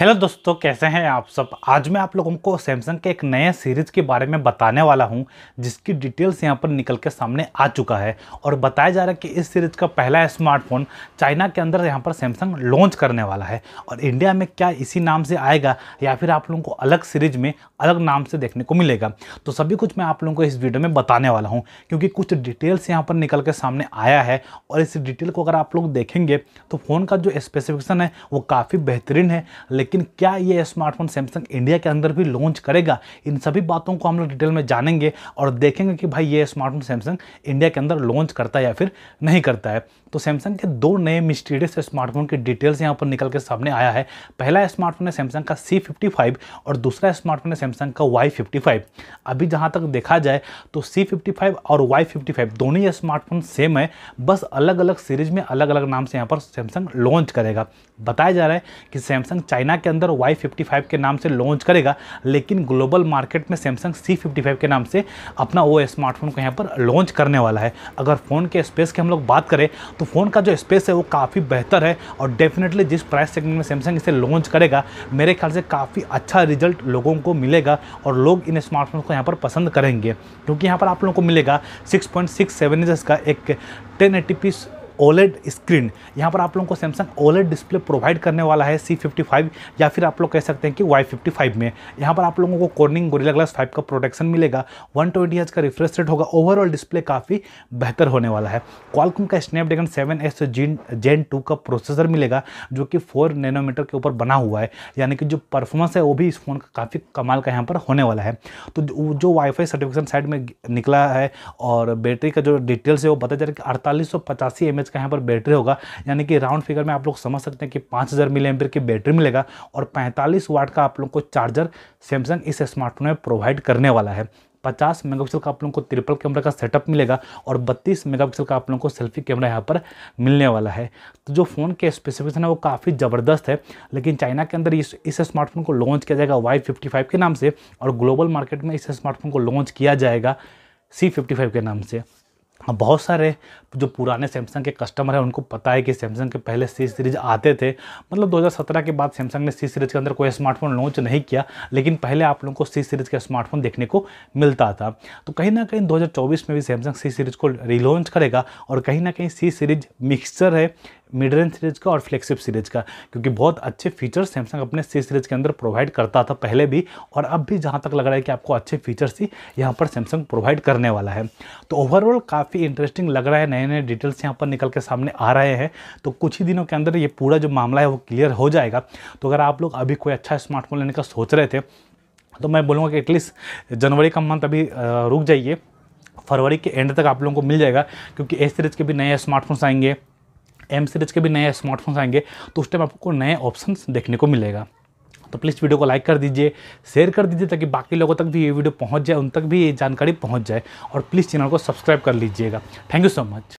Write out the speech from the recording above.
hello दोस्तों कैसे हैं आप सब आज मैं आप लोगों को सैमसंग के एक नए सीरीज़ के बारे में बताने वाला हूं जिसकी डिटेल्स यहां पर निकल के सामने आ चुका है और बताया जा रहा है कि इस सीरीज़ का पहला स्मार्टफोन चाइना के अंदर यहां पर सैमसंग लॉन्च करने वाला है और इंडिया में क्या इसी नाम से आएगा या फिर आप लोगों को अलग सीरीज में अलग नाम से देखने को मिलेगा तो सभी कुछ मैं आप लोगों को इस वीडियो में बताने वाला हूँ क्योंकि कुछ डिटेल्स यहाँ पर निकल के सामने आया है और इस डिटेल को अगर आप लोग देखेंगे तो फ़ोन का जो स्पेसिफिकेशन है वो काफ़ी बेहतरीन है लेकिन लेकिन क्या ये स्मार्टफोन सैमसंग इंडिया के अंदर भी लॉन्च करेगा इन सभी बातों को हम लोग डिटेल में जानेंगे और देखेंगे कि भाई ये स्मार्टफोन सैमसंग इंडिया के अंदर लॉन्च करता है या फिर नहीं करता है तो सैमसंग के दो नए मिस्टीरियस स्मार्टफोन की डिटेल्स यहाँ पर निकल के सामने आया है पहला स्मार्टफोन है सैमसंग का सी और दूसरा स्मार्टफोन है सैमसंग का वाई अभी जहाँ तक देखा जाए तो सी और वाई दोनों ही स्मार्टफोन सेम है बस अलग अलग सीरीज में अलग अलग नाम से यहाँ पर सैमसंग लॉन्च करेगा बताया जा रहा है कि सैमसंग चाइना के अंदर वाई फिफ्टी के नाम से लॉन्च करेगा लेकिन ग्लोबल मार्केट में सैमसंग सी फिफ्टी के नाम से अपना वो स्मार्टफोन को यहाँ पर लॉन्च करने वाला है अगर फ़ोन के स्पेस की हम लोग बात करें तो फ़ोन का जो स्पेस है वो काफ़ी बेहतर है और डेफिनेटली जिस प्राइस सेगमेंट में सैमसंग इसे लॉन्च करेगा मेरे ख्याल से काफ़ी अच्छा रिजल्ट लोगों को मिलेगा और लोग इन स्मार्टफोन को यहाँ पर पसंद करेंगे क्योंकि यहाँ पर आप लोगों को मिलेगा सिक्स पॉइंट इंचज़ का एक ten eighty P OLED screen यहाँ पर आप लोगों को सैमसंग ओलेड डिस्प्ले प्रोवाइड करने वाला है सी फिफ्टी फाइव या फिर आप लोग कह सकते हैं कि वाई फिफ्टी फाइव में यहाँ पर आप लोगों को कॉर्निंग गोरिला ग्लास फाइव का प्रोटेक्शन मिलेगा वन ट्वेंटी एच का रिफ्रेश रेट होगा ओवरऑल डिस्प्ले काफ़ी बेहतर होने वाला है क्वालकॉम का Snapdragon seven S gen gen two का प्रोसेसर मिलेगा जो कि फोर नैनोमीटर के ऊपर बना हुआ है यानी कि जो परफॉर्मेंस है वो भी इस फ़ोन का काफ़ी कमाल का यहाँ पर होने वाला है तो जो वाईफाई सर्टिफिकेशन साइड में निकला है और बैटरी का जो डिटेल्स है वो जा रहा है कि अड़तालीस सौ पचासी एम एच इसका यहाँ पर बैटरी होगा यानी कि राउंड फिगर में आप लोग समझ सकते हैं कि पाँच हज़ार मिली की बैटरी मिलेगा और पैंतालीस वाट का आप लोग को चार्जर सैमसंग इस स्मार्टफोन में प्रोवाइड करने वाला है 50 मेगापिक्सल का आप लोगों को ट्रिपल कैमरा का सेटअप मिलेगा और 32 मेगापिक्सल का आप लोगों को सेल्फी कैमरा यहाँ पर मिलने वाला है तो जो फ़ोन के स्पेसिफिकेशन है वो काफ़ी ज़बरदस्त है लेकिन चाइना के अंदर इस इस स्मार्टफोन को लॉन्च किया जाएगा वाई फिफ्टी के नाम से और ग्लोबल मार्केट में इस स्मार्टफोन को लॉन्च किया जाएगा सी के नाम से बहुत सारे जो पुराने सैमसंग के कस्टमर हैं उनको पता है कि सैमसंग के पहले सी सीरीज आते थे मतलब 2017 के बाद सैमसंग ने सी सीरीज के अंदर कोई स्मार्टफोन लॉन्च नहीं किया लेकिन पहले आप लोगों को सी सीरीज का स्मार्टफोन देखने को मिलता था तो कहीं ना कहीं 2024 में भी सैमसंग सी सीरीज को रिलॉन्च करेगा और कहीं ना कहीं सी सीरीज मिक्सचर है मिड रेंज सीरीज़ का और फ्लेक्सिप सीरीज़ का क्योंकि बहुत अच्छे फीचर्स सैमसंग अपने सी सीरीज़ के अंदर प्रोवाइड करता था पहले भी और अब भी जहाँ तक लग रहा है कि आपको अच्छे फीचर्स ही यहाँ पर सैमसंग प्रोवाइड करने वाला है तो ओवरऑल काफ़ी इंटरेस्टिंग लग रहा है नए नए डिटेल्स यहाँ पर निकल के सामने आ रहे हैं तो कुछ ही दिनों के अंदर ये पूरा जो मामला है वो क्लियर हो जाएगा तो अगर आप लोग अभी कोई अच्छा स्मार्टफोन लेने का सोच रहे थे तो मैं बोलूँगा कि एटलीस्ट जनवरी का मंथ अभी रुक जाइए फरवरी के एंड तक आप लोगों को मिल जाएगा क्योंकि एस सीरीज के भी नए स्मार्टफोन्स आएंगे एम सीरीज के भी नए स्मार्टफोन्स आएंगे तो उस टाइम आपको नए ऑप्शन देखने को मिलेगा तो प्लीज़ वीडियो को लाइक कर दीजिए शेयर कर दीजिए ताकि बाकी लोगों तक भी ये वीडियो पहुंच जाए उन तक भी ये जानकारी पहुंच जाए और प्लीज़ चैनल को सब्सक्राइब कर लीजिएगा थैंक यू सो मच